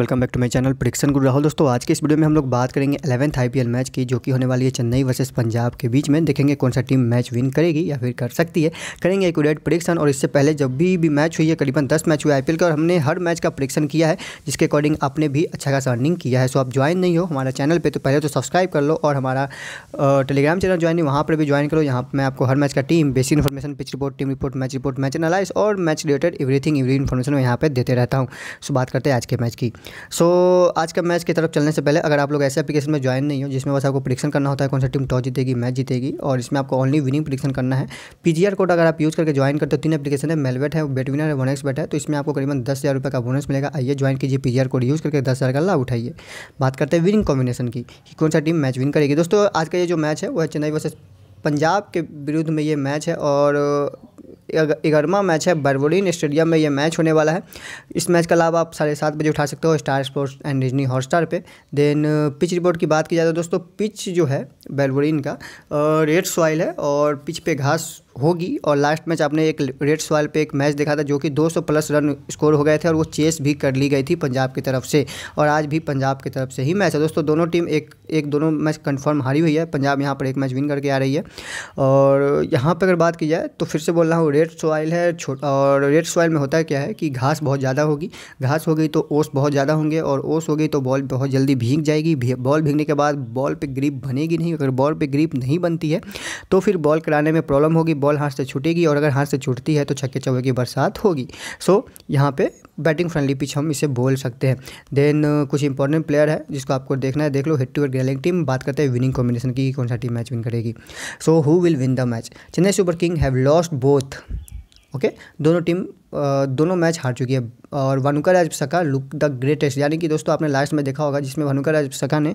welcome back to my channel prediction guru Rahul दोस्तों आज के इस वीडियो में हम लोग बात करेंगे एलेवंथ आईपीएल मैच की जो कि होने वाली है चेन्नई वर्सेस पंजाब के बीच में देखेंगे कौन सा टीम मैच विन करेगी या फिर कर सकती है करेंगे एक्यूरेट प्रिक्सन और इससे पहले जब भी भी मैच हुई है करीबन दस मैच हुए आई का और हमने हर मैच का प्रिक्सन किया है जिसके अकॉर्डिंग आपने भी अच्छा खासा अर्निंग किया है सो आप ज्वाइन नहीं हो हमारा चैनल पर तो पहले तो सब्सक्राइब कर लो और हमारा टेलीग्राम चैनल ज्वाइन वहाँ पर भी ज्वाइन करो यहाँ मैं आपको हर मैच का team basic information pitch report team report match report match analyse और match related everything every information मैं यहाँ पर देते रहता हूँ सो बात करते हैं आज के मैच की सो so, आज का मैच की तरफ चलने से पहले अगर आप लोग ऐसे एप्लीकेशन में ज्वाइन नहीं हो जिसमें बस आपको प्रिडिक्शन करना होता है कौन सा टीम टॉस जीतेगी मैच जीतेगी और इसमें आपको ओनली विनिंग प्रिडिक्शन करना है पीजीआर कोड अगर आप यूज़ करके ज्वाइन करते हो तीन एप्लीकेशन है मेलवेट है बेटविनर है वन एक्स है तो इसमें आपको करीबन दस हज़ार रुपये का बोनस मिलेगा आइए ज्वाइन कीजिए पी कोड यूज़ करके दस हज़ार का लाभ उठाइए बात करते हैं विनिंग कॉम्बिनेशन की कि कौन सा टीम मैच विन करेगी दोस्तों आज का ये जो मैच है वो है चेन्नई वर्सेज पंजाब के विरुद्ध में ये मैच है और ग्यारहवा मैच है बर्वोलिन स्टेडियम में यह मैच होने वाला है इस मैच का लाभ आप साढ़े सात बजे उठा सकते हो Star Sports and Disney Hotstar पे देन पिच रिपोर्ट की बात की जाए तो दोस्तों पिच जो है बर्वोलिन का रेड सॉइल है और पिच पे घास होगी और लास्ट मैच आपने एक रेड सवाल पे एक मैच देखा था जो कि 200 प्लस रन स्कोर हो गए थे और वो चेस भी कर ली गई थी पंजाब की तरफ से और आज भी पंजाब की तरफ से ही मैच है दोस्तों दोनों टीम एक एक दोनों मैच कन्फर्म हारी हुई है पंजाब यहाँ पर एक मैच विन करके आ रही है और यहाँ पर अगर बात की जाए तो फिर से बोल रहा हूँ रेड सॉइल है और रेड सॉइल में होता है क्या है कि घास बहुत ज़्यादा होगी घास हो गई तो ओस बहुत ज़्यादा होंगे और ओस हो गई तो बॉल बहुत जल्दी भीग जाएगी बॉल भीगने के बाद बॉल पर ग्रीप बनेगी नहीं अगर बॉल पर ग्रीप नहीं बनती है तो फिर बॉल कराने में प्रॉब्लम होगी बॉल बॉल हाथ से छूटेगी और अगर हाथ से छूटती है तो छक्के चौके की बरसात होगी सो so, यहाँ पे बैटिंग फ्रेंडली पिच हम इसे बोल सकते हैं देन कुछ इंपॉर्टेंट प्लेयर है जिसको आपको देखना है देख लो हिट और गैलिंग टीम बात करते हैं विनिंग कॉम्बिनेशन की कौन सा टीम मैच विन करेगी so who will win the match Chennai Super King have lost both okay दोनों टीम दोनों मैच हार चुकी है और वनुका राजपक्षका लुक द ग्रेटेस्ट यानी कि दोस्तों आपने लास्ट में देखा होगा जिसमें वनुका राजपक्षका ने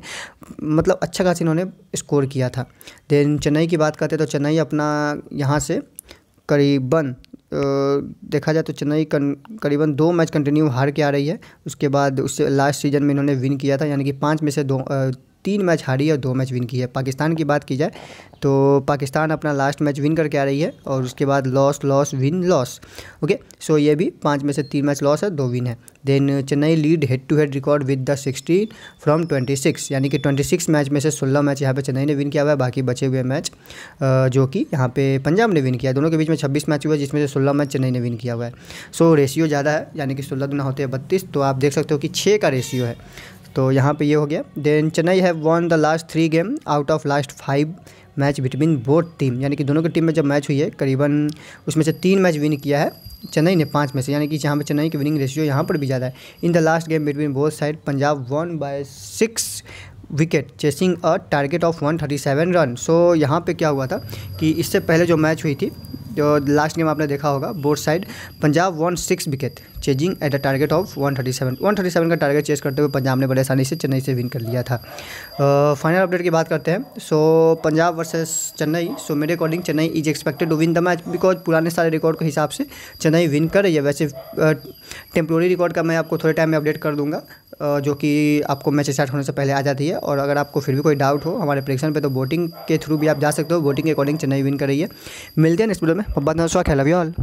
मतलब अच्छा खास इन्होंने स्कोर किया था देन चेन्नई की बात करते तो चेन्नई अपना यहाँ से करीबन देखा जाए तो चेन्नई करीबन दो मैच कंटिन्यू हार के आ रही है उसके बाद उससे लास्ट सीजन में इन्होंने विन किया था यानी कि पाँच में से दो तीन मैच हारी है और दो मैच विन की है पाकिस्तान की बात की जाए तो पाकिस्तान अपना लास्ट मैच विन करके आ रही है और उसके बाद loss loss win loss okay so ये भी पाँच में से तीन मैच लॉस है दो विन है then Chennai lead head to head record with the sixteen from twenty six यानी कि ट्वेंटी सिक्स मैच में से सोलह मैच यहाँ पे चेन्नई ने विन किया हुआ है बाकी बचे हुए मैच जो कि यहाँ पे पंजाब ने विन किया दोनों के बीच में छब्बीस मैच हुआ जिसमें से सोलह मैच चेन्नई ने विन किया हुआ है सो रेशियो ज़्यादा है यानी कि सोलह दुना होते हैं बत्तीस तो आप देख सकते हो कि छः का रेशियो है तो यहाँ पे ये हो गया then Chennai have won the last three game out of last five match between both team यानी कि दोनों की टीम में जब मैच हुई है करीबन उसमें से तीन मैच विन किया है चेन्नई ने पाँच में से यानी कि जहाँ पर चेन्नई की विनिंग रेशियो यहाँ पर भी ज़्यादा है in the last game between both side Punjab won by six wicket chasing a target of one thirty seven run so यहाँ पे क्या हुआ था कि इससे पहले जो मैच हुई थी जो लास्ट गेम आपने देखा होगा board side Punjab won six wicket chasing at a target of 137 137 का टारगेट चेस करते हुए पंजाब ने बड़े आसानी से चेन्नई से विन कर लिया था फाइनल अपडेट की बात करते हैं so Punjab versus Chennai so मेरे according Chennai is expected to win the match because पुराने सारे रिकॉर्ड के हिसाब से चेन्नई विन कर रही है वैसे टेम्प्रोरी रिकॉर्ड का मैं आपको थोड़े टाइम में अपडेट कर दूंगा जो कि आपको मैच स्टार्ट होने से पहले आ जाती है और अगर आपको फिर भी कोई डाउट हो हमारे प्रेक्शन पे तो वोटिंग के थ्रू भी आप जा सकते हो वोटिंग के अकॉर्डिंग चेन्नई विन कर रही है मिलते हैं इस वीडियो में बहुत बहुत ख्याल ऑल